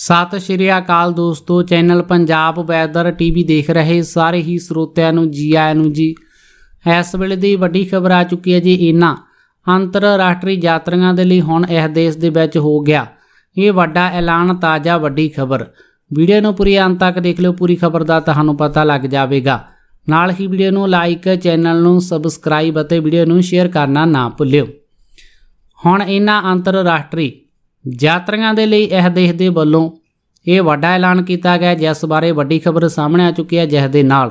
ਸਤਿ ਸ਼੍ਰੀ ਅਕਾਲ ਦੋਸਤੋ channel Punjab weather TV ਦੇਖ ਰਹੇ ਸਾਰੇ ਹੀ ਸਰੋਤਿਆਂ ਨੂੰ ਜੀ ਆਇਆਂ ਨੂੰ ਜੀ ਇਸ ਵੇਲੇ ਦੀ ਵੱਡੀ ਖਬਰ ਆ ਚੁੱਕੀ ਹੈ ਜੀ ਇਹਨਾਂ ਅੰਤਰਰਾਸ਼ਟਰੀ ਯਾਤਰੀਆਂ ਦੇ ਲਈ ਹੁਣ ਇਸ ਦੇਸ਼ ਦੇ ਵਿੱਚ ਹੋ ਗਿਆ ਇਹ ਵੱਡਾ ਐਲਾਨ ਤਾਜ਼ਾ ਵੱਡੀ ਖਬਰ ਵੀਡੀਓ ਨੂੰ ਪੂਰੀ ਅੰਤ ਤੱਕ ਦੇਖ ਲਿਓ ਪੂਰੀ ਖਬਰ ਦਾ ਤੁਹਾਨੂੰ ਪਤਾ ਲੱਗ ਜਾਵੇਗਾ ਨਾਲ ਹੀ ਵੀਡੀਓ ਨੂੰ ਲਾਈਕ ਚੈਨਲ ਨੂੰ ਸਬਸਕ੍ਰਾਈਬ ਅਤੇ ਵੀਡੀਓ ਨੂੰ ਸ਼ੇਅਰ ਕਰਨਾ ਨਾ ਭੁੱਲਿਓ ਹੁਣ ਇਹਨਾਂ ਅੰਤਰਰਾਸ਼ਟਰੀ ਯਾਤਰੀਆਂ ਦੇ ਲਈ ਇਹ ਦੇਸ਼ ਦੇ ਵੱਲੋਂ ਇਹ ਵੱਡਾ ਐਲਾਨ ਕੀਤਾ ਗਿਆ ਜਿਸ ਬਾਰੇ ਵੱਡੀ ਖਬਰ ਸਾਹਮਣੇ ਆ ਚੁੱਕੀ ਹੈ ਜਿਸ ਦੇ ਨਾਲ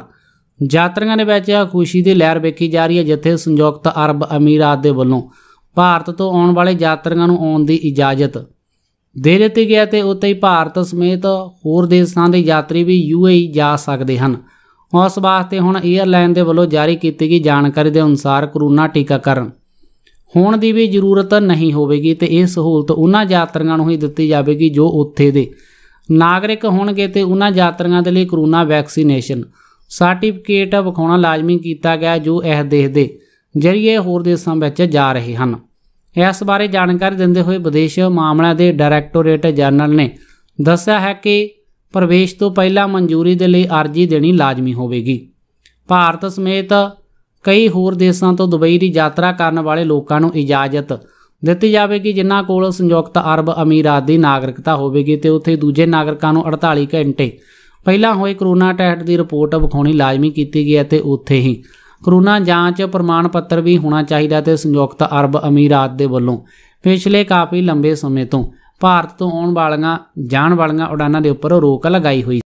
ਯਾਤਰੀਆਂ ਦੇ ਵਿੱਚ ਖੁਸ਼ੀ ਦੀ ਲਹਿਰ ਵੇਖੀ ਜਾ ਰਹੀ ਹੈ ਜਿੱਥੇ ਸੰਯੁਕਤ ਅਰਬ ਅਮੀਰਾਤ ਦੇ ਵੱਲੋਂ ਭਾਰਤ ਤੋਂ ਆਉਣ ਵਾਲੇ ਯਾਤਰੀਆਂ ਨੂੰ ਆਉਣ ਦੀ ਇਜਾਜ਼ਤ ਦੇ ਦਿੱਤੀ ਗਿਆ ਤੇ ਉੱਤੇ ਹੀ ਭਾਰਤ ਸਮੇਤ ਹੋਰ ਦੇਸ਼ਾਂ ਦੇ ਯਾਤਰੀ ਵੀ ਯੂਏਈ ਜਾ ਸਕਦੇ ਹਨ ਉਸ ਵਾਸਤੇ ਹੁਣ 에ਅਰਲਾਈਨ ਦੇ ਵੱਲੋਂ ਜਾਰੀ ਕੀਤੀ ਗਈ ਜਾਣਕਾਰੀ ਦੇ ਅਨੁਸਾਰ ਕਰੋਨਾ ਟੀਕਾਕਰਨ ਹੋਣ ਦੀ ਵੀ ਜ਼ਰੂਰਤ ਨਹੀਂ ਹੋਵੇਗੀ ਤੇ ਇਹ ਸਹੂਲਤ ਉਹਨਾਂ ਯਾਤਰੀਆਂ ਨੂੰ ਹੀ ਦਿੱਤੀ ਜਾਵੇਗੀ ਜੋ ਉੱਥੇ ਦੇ ਨਾਗਰਿਕ ਹੋਣਗੇ ਤੇ ਉਹਨਾਂ ਯਾਤਰੀਆਂ ਦੇ ਲਈ ਕਰੋਨਾ ਵੈਕਸੀਨੇਸ਼ਨ ਸਰਟੀਫਿਕੇਟ ਵਿਖਾਉਣਾ ਲਾਜ਼ਮੀ ਕੀਤਾ ਗਿਆ ਜੋ ਇਹ ਦੇਸ਼ ਦੇ ਜਰੀਏ ਹੋਰ ਦੇਸ਼ਾਂ ਵਿੱਚ ਜਾ ਰਹੇ ਹਨ ਇਸ ਬਾਰੇ ਜਾਣਕਾਰੀ ਦਿੰਦੇ ਹੋਏ ਵਿਦੇਸ਼ ਮਾਮਲਿਆਂ ਦੇ ਡਾਇਰੈਕਟੋਰੇਟ ਜਨਰਲ ਨੇ ਦੱਸਿਆ ਹੈ ਕਿ ਪ੍ਰਵੇਸ਼ ਤੋਂ ਪਹਿਲਾਂ ਮਨਜ਼ੂਰੀ ਦੇ ਲਈ ਅਰਜ਼ੀ ਦੇਣੀ ਲਾਜ਼ਮੀ ਹੋਵੇਗੀ ਭਾਰਤ ਸਮੇਤ ਕਈ ਹੋਰ ਦੇਸ਼ਾਂ ਤੋਂ ਦੁਬਈ ਦੀ ਯਾਤਰਾ ਕਰਨ ਵਾਲੇ ਲੋਕਾਂ ਨੂੰ ਇਜਾਜ਼ਤ ਦਿੱਤੀ ਜਾਵੇਗੀ ਜਿਨ੍ਹਾਂ ਕੋਲ ਸੰਯੁਕਤ ਅਰਬ ਅਮੀਰਾਤ ਦੀ ਨਾਗਰਿਕਤਾ ਹੋਵੇਗੀ ਤੇ ਉੱਥੇ ਦੂਜੇ ਨਾਗਰਿਕਾਂ ਨੂੰ 48 ਘੰਟੇ ਪਹਿਲਾਂ ਹੋਏ ਕਰੋਨਾ ਟੈਸਟ ਦੀ ਰਿਪੋਰਟ ਵਿਖਾਉਣੀ ਲਾਜ਼ਮੀ ਕੀਤੀ ਗਈ ਅਤੇ ਉੱਥੇ ਹੀ ਕਰੋਨਾ ਜਾਂਚ ਪ੍ਰਮਾਣ ਪੱਤਰ ਵੀ ਹੋਣਾ ਚਾਹੀਦਾ ਤੇ ਸੰਯੁਕਤ ਅਰਬ ਅਮੀਰਾਤ ਦੇ ਵੱਲੋਂ ਪਿਛਲੇ ਕਾਫੀ ਲੰਬੇ ਸਮੇਂ ਤੋਂ ਭਾਰਤ ਤੋਂ ਆਉਣ ਵਾਲੀਆਂ ਜਾਣ ਵਾਲੀਆਂ ਉਡਾਨਾਂ ਦੇ ਉੱਪਰ ਰੋਕ ਲਗਾਈ ਹੋਈ